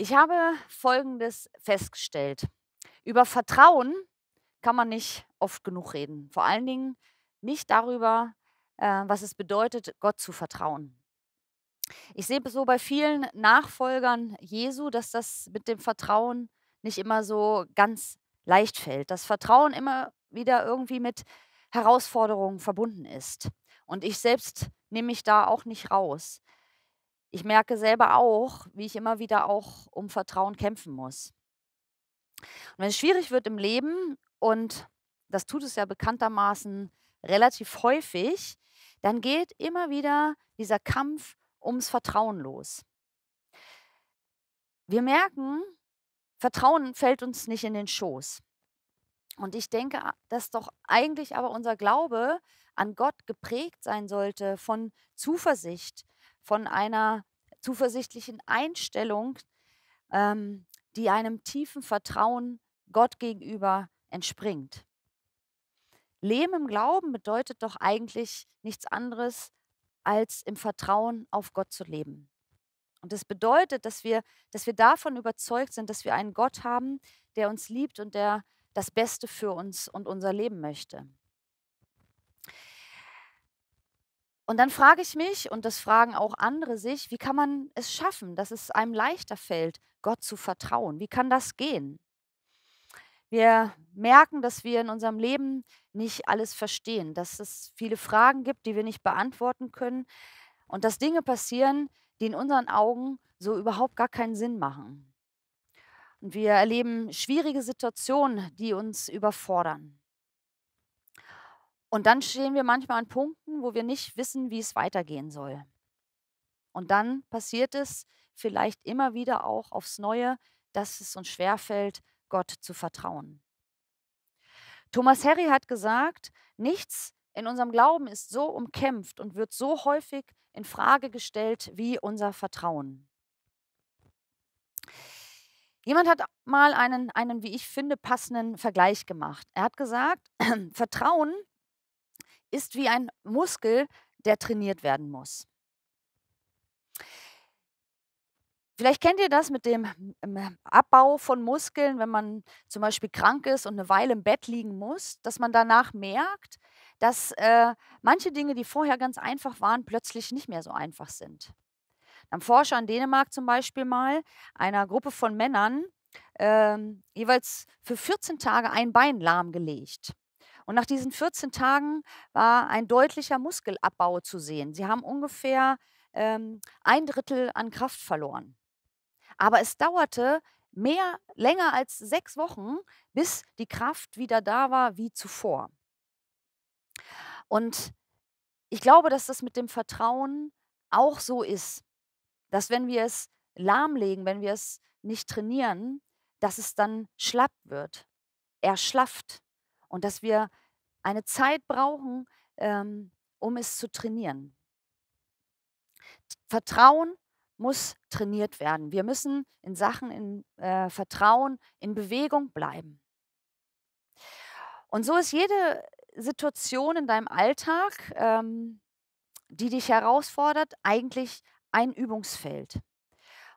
Ich habe Folgendes festgestellt. Über Vertrauen kann man nicht oft genug reden. Vor allen Dingen nicht darüber, äh, was es bedeutet, Gott zu vertrauen. Ich sehe so bei vielen Nachfolgern Jesu, dass das mit dem Vertrauen nicht immer so ganz leicht fällt. Dass Vertrauen immer wieder irgendwie mit Herausforderungen verbunden ist. Und ich selbst nehme mich da auch nicht raus ich merke selber auch, wie ich immer wieder auch um Vertrauen kämpfen muss. Und wenn es schwierig wird im Leben, und das tut es ja bekanntermaßen relativ häufig, dann geht immer wieder dieser Kampf ums Vertrauen los. Wir merken, Vertrauen fällt uns nicht in den Schoß. Und ich denke, dass doch eigentlich aber unser Glaube an Gott geprägt sein sollte von Zuversicht, von einer zuversichtlichen Einstellung, ähm, die einem tiefen Vertrauen Gott gegenüber entspringt. Leben im Glauben bedeutet doch eigentlich nichts anderes, als im Vertrauen auf Gott zu leben. Und das bedeutet, dass wir, dass wir davon überzeugt sind, dass wir einen Gott haben, der uns liebt und der das Beste für uns und unser Leben möchte. Und dann frage ich mich, und das fragen auch andere sich, wie kann man es schaffen, dass es einem leichter fällt, Gott zu vertrauen? Wie kann das gehen? Wir merken, dass wir in unserem Leben nicht alles verstehen, dass es viele Fragen gibt, die wir nicht beantworten können und dass Dinge passieren, die in unseren Augen so überhaupt gar keinen Sinn machen. Und wir erleben schwierige Situationen, die uns überfordern. Und dann stehen wir manchmal an Punkten, wo wir nicht wissen, wie es weitergehen soll. Und dann passiert es vielleicht immer wieder auch aufs Neue, dass es uns schwerfällt, Gott zu vertrauen. Thomas Harry hat gesagt, nichts in unserem Glauben ist so umkämpft und wird so häufig in Frage gestellt wie unser Vertrauen. Jemand hat mal einen, einen, wie ich finde, passenden Vergleich gemacht. Er hat gesagt, Vertrauen ist wie ein Muskel, der trainiert werden muss. Vielleicht kennt ihr das mit dem ähm, äh, Abbau von Muskeln, wenn man zum Beispiel krank ist und eine Weile im Bett liegen muss, dass man danach merkt, dass äh, manche Dinge, die vorher ganz einfach waren, plötzlich nicht mehr so einfach sind. Ein Forscher in Dänemark zum Beispiel mal einer Gruppe von Männern äh, jeweils für 14 Tage ein Bein lahmgelegt. Und nach diesen 14 Tagen war ein deutlicher Muskelabbau zu sehen. Sie haben ungefähr ähm, ein Drittel an Kraft verloren. Aber es dauerte mehr länger als sechs Wochen, bis die Kraft wieder da war wie zuvor. Und ich glaube, dass das mit dem Vertrauen auch so ist, dass wenn wir es lahmlegen, wenn wir es nicht trainieren, dass es dann schlapp wird, erschlafft und dass wir eine Zeit brauchen, ähm, um es zu trainieren. Vertrauen muss trainiert werden. Wir müssen in Sachen in, äh, Vertrauen in Bewegung bleiben. Und so ist jede Situation in deinem Alltag, ähm, die dich herausfordert, eigentlich ein Übungsfeld.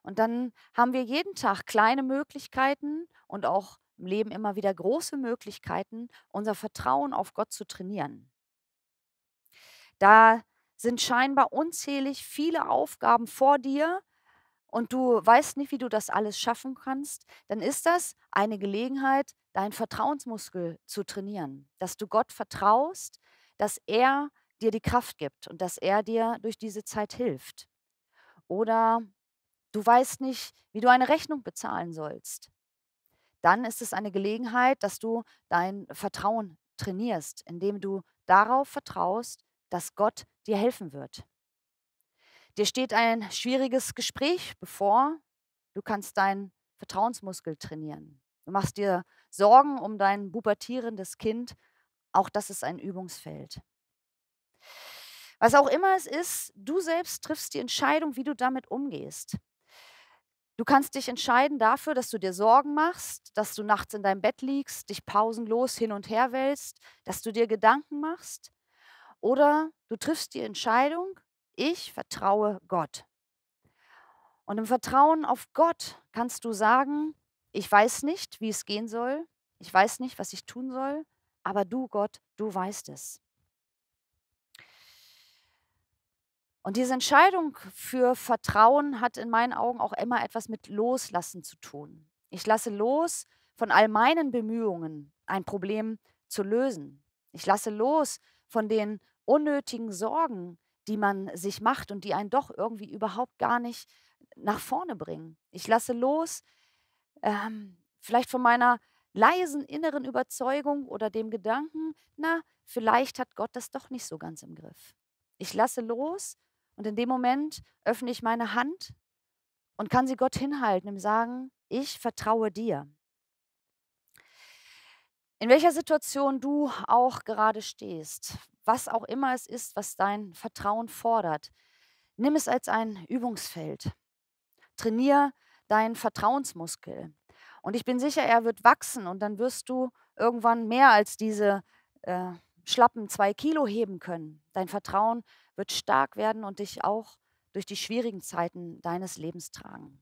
Und dann haben wir jeden Tag kleine Möglichkeiten und auch im Leben immer wieder große Möglichkeiten, unser Vertrauen auf Gott zu trainieren. Da sind scheinbar unzählig viele Aufgaben vor dir und du weißt nicht, wie du das alles schaffen kannst, dann ist das eine Gelegenheit, deinen Vertrauensmuskel zu trainieren, dass du Gott vertraust, dass er dir die Kraft gibt und dass er dir durch diese Zeit hilft. Oder du weißt nicht, wie du eine Rechnung bezahlen sollst dann ist es eine Gelegenheit, dass du dein Vertrauen trainierst, indem du darauf vertraust, dass Gott dir helfen wird. Dir steht ein schwieriges Gespräch bevor. Du kannst deinen Vertrauensmuskel trainieren. Du machst dir Sorgen um dein bubertierendes Kind. Auch das ist ein Übungsfeld. Was auch immer es ist, du selbst triffst die Entscheidung, wie du damit umgehst. Du kannst dich entscheiden dafür, dass du dir Sorgen machst, dass du nachts in deinem Bett liegst, dich pausenlos hin und her wälzt, dass du dir Gedanken machst. Oder du triffst die Entscheidung, ich vertraue Gott. Und im Vertrauen auf Gott kannst du sagen, ich weiß nicht, wie es gehen soll, ich weiß nicht, was ich tun soll, aber du, Gott, du weißt es. Und diese Entscheidung für Vertrauen hat in meinen Augen auch immer etwas mit Loslassen zu tun. Ich lasse los von all meinen Bemühungen, ein Problem zu lösen. Ich lasse los von den unnötigen Sorgen, die man sich macht und die einen doch irgendwie überhaupt gar nicht nach vorne bringen. Ich lasse los ähm, vielleicht von meiner leisen inneren Überzeugung oder dem Gedanken, na, vielleicht hat Gott das doch nicht so ganz im Griff. Ich lasse los und in dem Moment öffne ich meine Hand und kann sie Gott hinhalten und sagen, ich vertraue dir. In welcher Situation du auch gerade stehst, was auch immer es ist, was dein Vertrauen fordert, nimm es als ein Übungsfeld. Trainier deinen Vertrauensmuskel. Und ich bin sicher, er wird wachsen und dann wirst du irgendwann mehr als diese äh, schlappen zwei Kilo heben können. Dein Vertrauen wird stark werden und dich auch durch die schwierigen Zeiten deines Lebens tragen.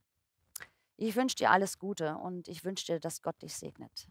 Ich wünsche dir alles Gute und ich wünsche dir, dass Gott dich segnet.